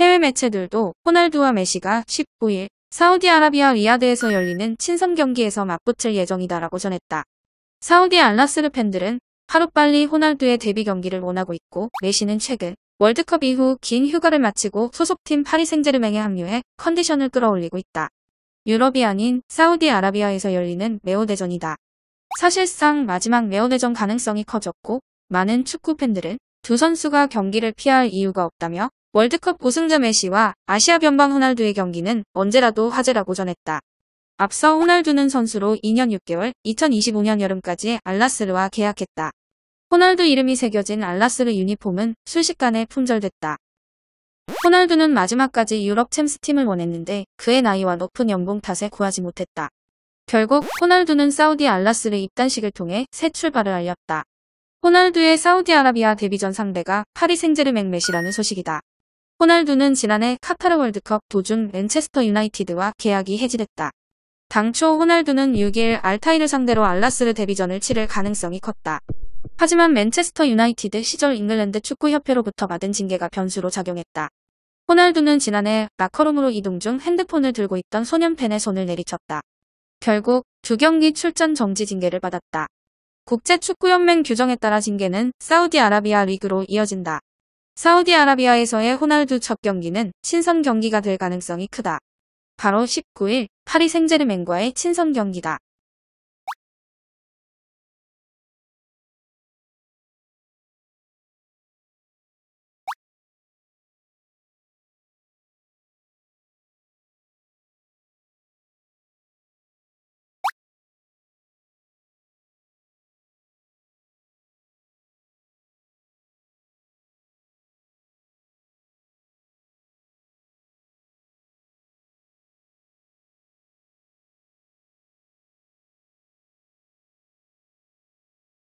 해외 매체들도 호날두와 메시가 19일 사우디아라비아 리야드에서 열리는 친선 경기에서 맞붙을 예정이다라고 전했다. 사우디 알라스르 팬들은 하루빨리 호날두의 데뷔 경기를 원하고 있고 메시는 최근 월드컵 이후 긴 휴가를 마치고 소속팀 파리 생제르맹에 합류해 컨디션을 끌어올리고 있다. 유럽이 아닌 사우디아라비아에서 열리는 메오대전이다. 사실상 마지막 메오대전 가능성이 커졌고 많은 축구 팬들은 두 선수가 경기를 피할 이유가 없다며 월드컵 고승자 메시와 아시아 변방 호날두의 경기는 언제라도 화제라고 전했다. 앞서 호날두는 선수로 2년 6개월 2025년 여름까지 알라스르와 계약했다. 호날두 이름이 새겨진 알라스르 유니폼은 순식간에 품절됐다. 호날두는 마지막까지 유럽 챔스팀을 원했는데 그의 나이와 높은 연봉 탓에 구하지 못했다. 결국 호날두는 사우디 알라스르 입단식을 통해 새 출발을 알렸다. 호날두의 사우디아라비아 데뷔전 상대가 파리 생제르맹 메시라는 소식이다. 호날두는 지난해 카타르 월드컵 도중 맨체스터 유나이티드와 계약이 해지됐다. 당초 호날두는 6일 알타이를 상대로 알라스르 데뷔전을 치를 가능성이 컸다. 하지만 맨체스터 유나이티드 시절 잉글랜드 축구협회로부터 받은 징계가 변수로 작용했다. 호날두는 지난해 마커룸으로 이동 중 핸드폰을 들고 있던 소년팬의 손을 내리쳤다. 결국 두 경기 출전 정지 징계를 받았다. 국제축구연맹 규정에 따라 징계는 사우디아라비아 리그로 이어진다. 사우디아라비아에서의 호날두 첫 경기는 친선 경기가 될 가능성이 크다. 바로 19일 파리 생제르맹과의 친선 경기다.